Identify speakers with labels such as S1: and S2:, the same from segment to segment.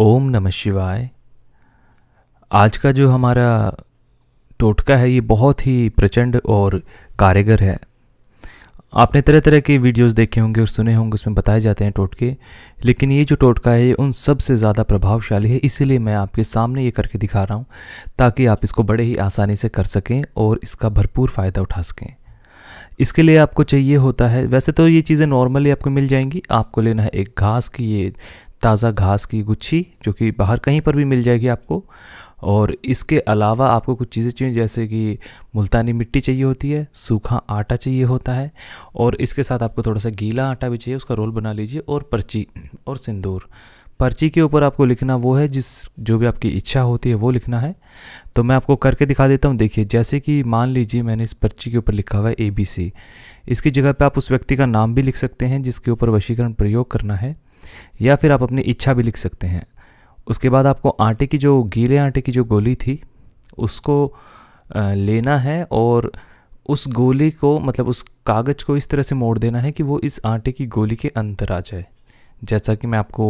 S1: ओम नमः शिवाय आज का जो हमारा टोटका है ये बहुत ही प्रचंड और कारगर है आपने तरह तरह के वीडियोस देखे होंगे और सुने होंगे उसमें बताए जाते हैं टोटके लेकिन ये जो टोटका है ये उन सबसे ज़्यादा प्रभावशाली है इसीलिए मैं आपके सामने ये करके दिखा रहा हूँ ताकि आप इसको बड़े ही आसानी से कर सकें और इसका भरपूर फ़ायदा उठा सकें इसके लिए आपको चाहिए होता है वैसे तो ये चीज़ें नॉर्मली आपको मिल जाएंगी आपको लेना है एक घास की ये ताज़ा घास की गुच्छी जो कि बाहर कहीं पर भी मिल जाएगी आपको और इसके अलावा आपको कुछ चीज़ें चाहिए जैसे कि मुल्तानी मिट्टी चाहिए होती है सूखा आटा चाहिए होता है और इसके साथ आपको थोड़ा सा गीला आटा भी चाहिए उसका रोल बना लीजिए और पर्ची और सिंदूर पर्ची के ऊपर आपको लिखना वो है जिस जो भी आपकी इच्छा होती है वो लिखना है तो मैं आपको करके दिखा देता हूँ देखिए जैसे कि मान लीजिए मैंने इस पर्ची के ऊपर लिखा हुआ है ए बी सी इसकी जगह पे आप उस व्यक्ति का नाम भी लिख सकते हैं जिसके ऊपर वशीकरण प्रयोग करना है या फिर आप अपनी इच्छा भी लिख सकते हैं उसके बाद आपको आटे की जो गीले आटे की जो गोली थी उसको लेना है और उस गोली को मतलब उस कागज़ को इस तरह से मोड़ देना है कि वो इस आटे की गोली के अंदर आ जाए जैसा कि मैं आपको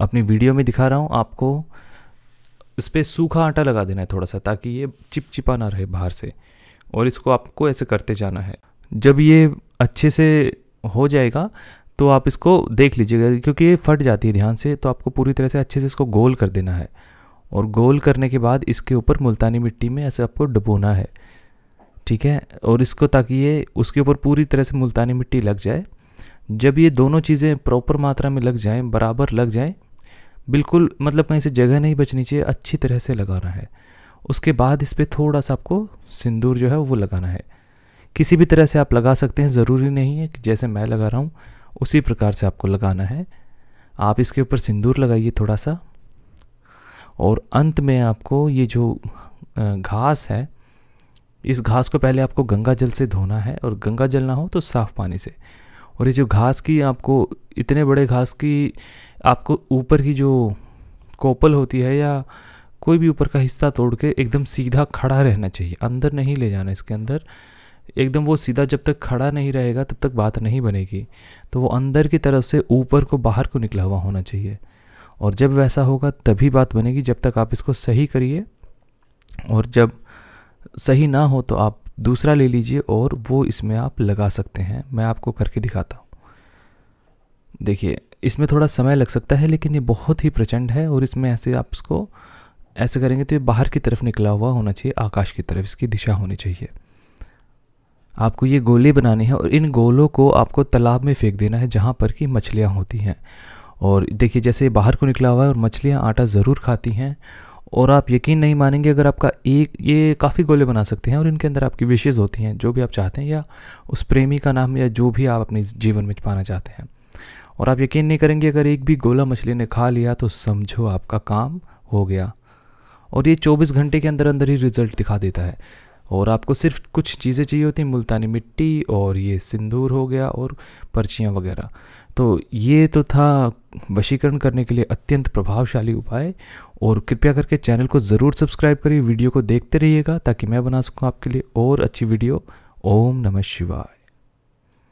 S1: अपनी वीडियो में दिखा रहा हूँ आपको इस पर सूखा आटा लगा देना है थोड़ा सा ताकि ये चिपचिपा ना रहे बाहर से और इसको आपको ऐसे करते जाना है जब ये अच्छे से हो जाएगा तो आप इसको देख लीजिएगा क्योंकि ये फट जाती है ध्यान से तो आपको पूरी तरह से अच्छे से इसको गोल कर देना है और गोल करने के बाद इसके ऊपर मुल्तानी मिट्टी में ऐसे आपको डुबोना है ठीक है और इसको ताकि ये उसके ऊपर पूरी तरह से मुल्तानी मिट्टी लग जाए जब ये दोनों चीज़ें प्रॉपर मात्रा में लग जाएँ बराबर लग जाएँ बिल्कुल मतलब कहीं से जगह नहीं बचनी चाहिए अच्छी तरह से लगाना है उसके बाद इस पर थोड़ा सा आपको सिंदूर जो है वो लगाना है किसी भी तरह से आप लगा सकते हैं ज़रूरी नहीं है कि जैसे मैं लगा रहा हूँ उसी प्रकार से आपको लगाना है आप इसके ऊपर सिंदूर लगाइए थोड़ा सा और अंत में आपको ये जो घास है इस घास को पहले आपको गंगा जल से धोना है और गंगा जल ना हो तो साफ़ पानी से और ये जो घास की आपको इतने बड़े घास की आपको ऊपर की जो कोपल होती है या कोई भी ऊपर का हिस्सा तोड़ के एकदम सीधा खड़ा रहना चाहिए अंदर नहीं ले जाना इसके अंदर एकदम वो सीधा जब तक खड़ा नहीं रहेगा तब तक बात नहीं बनेगी तो वो अंदर की तरफ से ऊपर को बाहर को निकला हुआ होना चाहिए और जब वैसा होगा तभी बात बनेगी जब तक आप इसको सही करिए और जब सही ना हो तो आप दूसरा ले लीजिए और वो इसमें आप लगा सकते हैं मैं आपको करके दिखाता हूँ देखिए इसमें थोड़ा समय लग सकता है लेकिन ये बहुत ही प्रचंड है और इसमें ऐसे आप इसको ऐसे करेंगे तो ये बाहर की तरफ निकला हुआ होना चाहिए आकाश की तरफ इसकी दिशा होनी चाहिए आपको ये गोले बनाने हैं और इन गोलों को आपको तालाब में फेंक देना है जहाँ पर कि मछलियाँ होती हैं और देखिए जैसे बाहर को निकला हुआ है और मछलियाँ आटा ज़रूर खाती हैं और आप यकीन नहीं मानेंगे अगर आपका एक ये काफ़ी गोले बना सकते हैं और इनके अंदर आपकी विशेज़ होती हैं जो भी आप चाहते हैं या उस प्रेमी का नाम या जो भी आप अपने जीवन में पाना चाहते हैं और आप यकीन नहीं करेंगे अगर एक भी गोला मछली ने खा लिया तो समझो आपका काम हो गया और ये 24 घंटे के अंदर अंदर ही रिज़ल्ट दिखा देता है और आपको सिर्फ कुछ चीज़ें चाहिए होती हैं मुल्तानी मिट्टी और ये सिंदूर हो गया और पर्चियाँ वगैरह तो ये तो था वशीकरण करने के लिए अत्यंत प्रभावशाली उपाय और कृपया करके चैनल को ज़रूर सब्सक्राइब करिए वीडियो को देखते रहिएगा ताकि मैं बना सकूँ आपके लिए और अच्छी वीडियो ओम नमः शिवाय